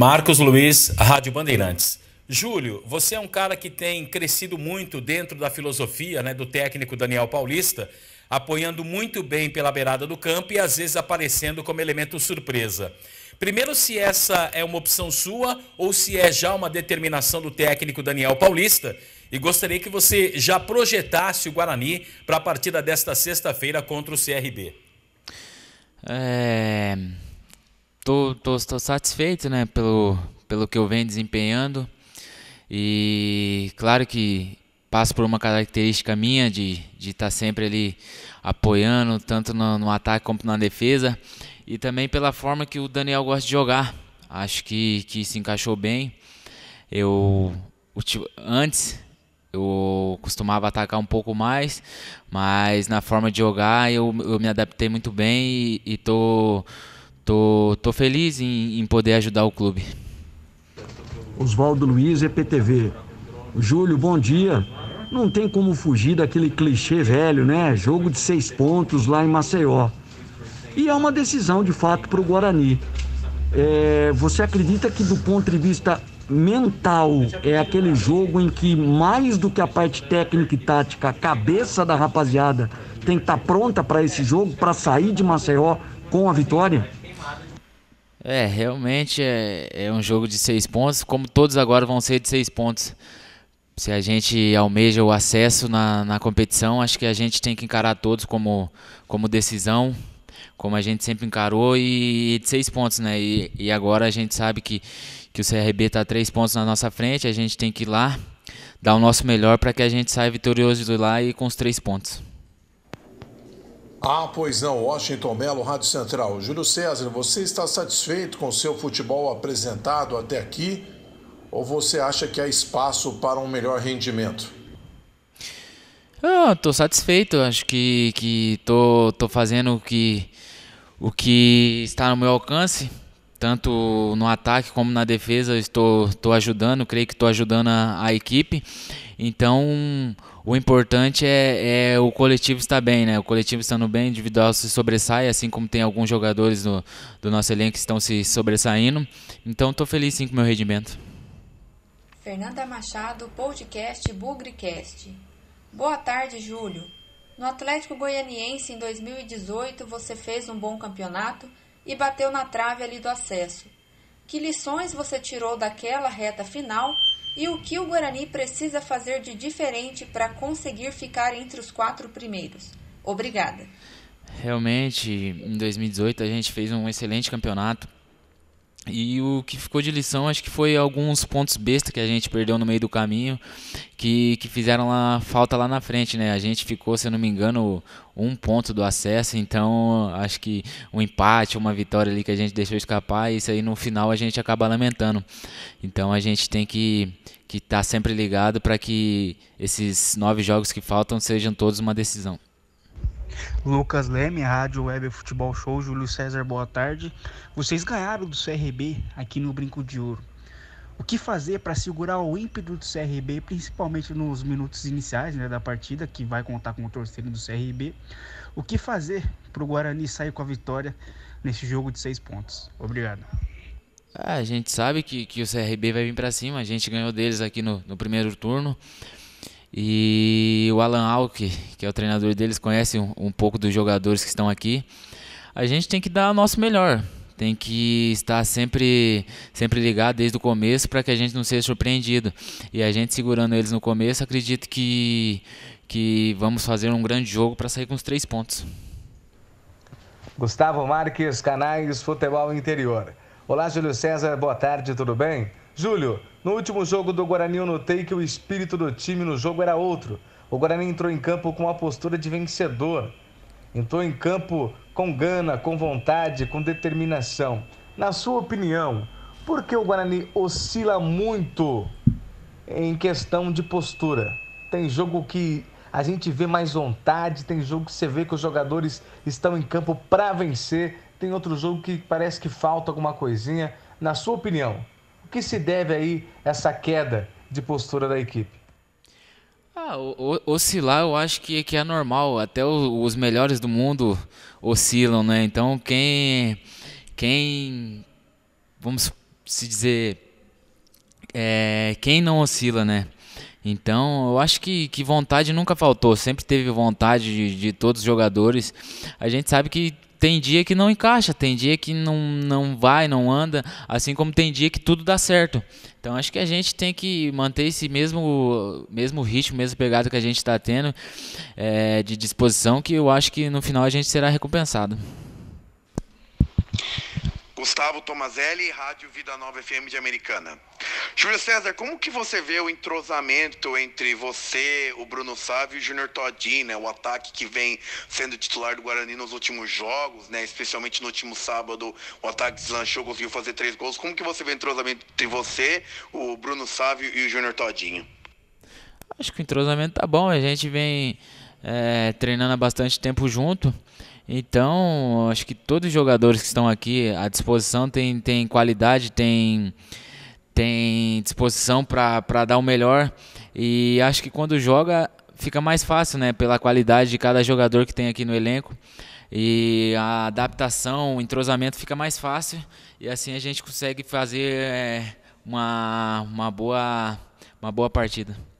Marcos Luiz, Rádio Bandeirantes. Júlio, você é um cara que tem crescido muito dentro da filosofia né, do técnico Daniel Paulista, apoiando muito bem pela beirada do campo e às vezes aparecendo como elemento surpresa. Primeiro, se essa é uma opção sua ou se é já uma determinação do técnico Daniel Paulista. E gostaria que você já projetasse o Guarani para a partida desta sexta-feira contra o CRB. É tô, tô, tô satisfeito, né, pelo, pelo que eu venho desempenhando. E claro que passo por uma característica minha de estar de tá sempre ali apoiando, tanto no, no, ataque como na defesa. E também pela forma que o Daniel gosta de jogar. Acho que, que se encaixou bem. Eu antes eu costumava atacar um pouco mais, mas na forma de jogar eu, eu me adaptei muito bem e, estou Tô, tô feliz em, em poder ajudar o clube. Oswaldo Luiz, EPTV. Júlio, bom dia. Não tem como fugir daquele clichê velho, né? Jogo de seis pontos lá em Maceió. E é uma decisão de fato para o Guarani. É, você acredita que, do ponto de vista mental, é aquele jogo em que, mais do que a parte técnica e tática, a cabeça da rapaziada tem que estar tá pronta para esse jogo, para sair de Maceió com a vitória? É, realmente é, é um jogo de seis pontos, como todos agora vão ser de seis pontos. Se a gente almeja o acesso na, na competição, acho que a gente tem que encarar todos como, como decisão, como a gente sempre encarou, e, e de seis pontos, né? E, e agora a gente sabe que, que o CRB está três pontos na nossa frente, a gente tem que ir lá, dar o nosso melhor para que a gente saia vitorioso de lá e com os três pontos. Ah, pois não, Washington Melo, Rádio Central. Júlio César, você está satisfeito com o seu futebol apresentado até aqui ou você acha que há espaço para um melhor rendimento? Estou ah, satisfeito, acho que, que tô, tô fazendo o que, o que está no meu alcance, tanto no ataque como na defesa, estou, tô ajudando, creio que estou ajudando a, a equipe então, o importante é, é, o coletivo estar bem, né? O coletivo estando bem, o individual se sobressai, assim como tem alguns jogadores do, do nosso elenco que estão se sobressaindo. Então, estou feliz sim com o meu rendimento. Fernanda Machado, podcast Bugrecast. Boa tarde, Júlio. No Atlético Goianiense em 2018, você fez um bom campeonato e bateu na trave ali do acesso. Que lições você tirou daquela reta final e o que o Guarani precisa fazer de diferente para conseguir ficar entre os quatro primeiros? Obrigada. Realmente, em 2018 a gente fez um excelente campeonato e o que ficou de lição acho que foi alguns pontos besta que a gente perdeu no meio do caminho que, que fizeram lá, falta lá na frente, né? A gente ficou, se eu não me engano, um ponto do acesso, então acho que um empate, uma vitória ali que a gente deixou escapar, isso aí no final a gente acaba lamentando. Então a gente tem que estar que tá sempre ligado para que esses nove jogos que faltam sejam todos uma decisão. Lucas Leme, Rádio Web Futebol Show, Júlio César, boa tarde. Vocês ganharam do CRB aqui no Brinco de Ouro. O que fazer para segurar o ímpeto do CRB, principalmente nos minutos iniciais né, da partida, que vai contar com o torcedor do CRB? O que fazer para o Guarani sair com a vitória nesse jogo de seis pontos? Obrigado. Ah, a gente sabe que, que o CRB vai vir para cima, a gente ganhou deles aqui no, no primeiro turno. E o Alan Alck, que é o treinador deles, conhece um, um pouco dos jogadores que estão aqui. A gente tem que dar o nosso melhor, tem que estar sempre sempre ligado desde o começo para que a gente não seja surpreendido. E a gente segurando eles no começo, acredito que que vamos fazer um grande jogo para sair com os três pontos. Gustavo Marques, Canais Futebol Interior. Olá, Júlio César, boa tarde, tudo bem? Júlio, no último jogo do Guarani, eu notei que o espírito do time no jogo era outro. O Guarani entrou em campo com uma postura de vencedor. Entrou em campo com gana, com vontade, com determinação. Na sua opinião, por que o Guarani oscila muito em questão de postura? Tem jogo que a gente vê mais vontade, tem jogo que você vê que os jogadores estão em campo para vencer, tem outro jogo que parece que falta alguma coisinha. Na sua opinião, que se deve aí essa queda de postura da equipe? Ah, oscilar eu acho que, que é normal. Até o, os melhores do mundo oscilam, né? Então quem. Quem. Vamos se dizer. É, quem não oscila, né? Então, eu acho que, que vontade nunca faltou. Sempre teve vontade de, de todos os jogadores. A gente sabe que tem dia que não encaixa, tem dia que não, não vai, não anda, assim como tem dia que tudo dá certo. Então acho que a gente tem que manter esse mesmo, mesmo ritmo, mesmo pegado que a gente está tendo é, de disposição, que eu acho que no final a gente será recompensado. Gustavo Tomazelli, Rádio Vida Nova FM de Americana. Júlio César, como que você vê o entrosamento entre você, o Bruno Sávio e o Júnior Todinho? né? O ataque que vem sendo titular do Guarani nos últimos jogos, né? Especialmente no último sábado, o ataque deslanchou, conseguiu fazer três gols. Como que você vê o entrosamento entre você, o Bruno Sávio e o Júnior Todinho? Acho que o entrosamento tá bom, a gente vem é, treinando há bastante tempo junto. Então, acho que todos os jogadores que estão aqui à disposição têm tem qualidade, têm tem disposição para dar o melhor. E acho que quando joga fica mais fácil, né? Pela qualidade de cada jogador que tem aqui no elenco. E a adaptação, o entrosamento fica mais fácil. E assim a gente consegue fazer é, uma, uma, boa, uma boa partida.